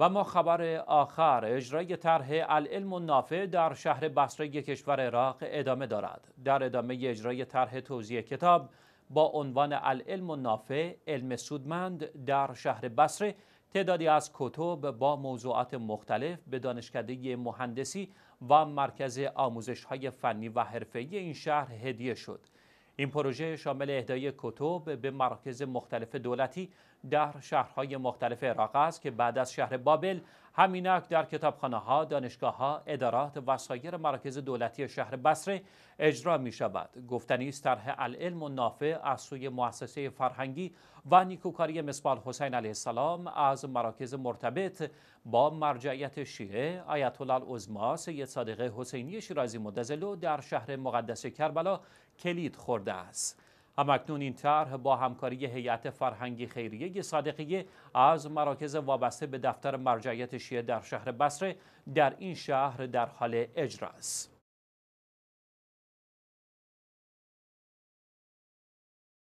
و ما خبر آخر اجرای طرح العلم النافع در شهر بصره کشور عراق ادامه دارد در ادامه اجرای طرح توزیع کتاب با عنوان العلم النافع علم سودمند در شهر بصره تعدادی از کتب با موضوعات مختلف به دانشکده مهندسی و مرکز آموزش های فنی و حرفه‌ای این شهر هدیه شد این پروژه شامل اهدای کتب به مراکز مختلف دولتی در شهرهای مختلف عراق است که بعد از شهر بابل همینک در کتابخانه ها، دانشگاه ها، ادارات و سایر مراکز دولتی شهر بصره اجرا می شود. گفتنی است طرح العلم و نافع از سوی مؤسسه فرهنگی و نیکوکاری مصبال حسین علیه السلام از مراکز مرتبط با مرجعیت شیعه آیت الله العظما سید صادقه حسینی شیرازی مدزلو در شهر مقدس کربلا کلید خورده است. همکنون این طرح با همکاری هیئت فرهنگی خیریه صادقیه از مراکز وابسته به دفتر مرجعیت شیعه در شهر بصره در این شهر در حال اجرا است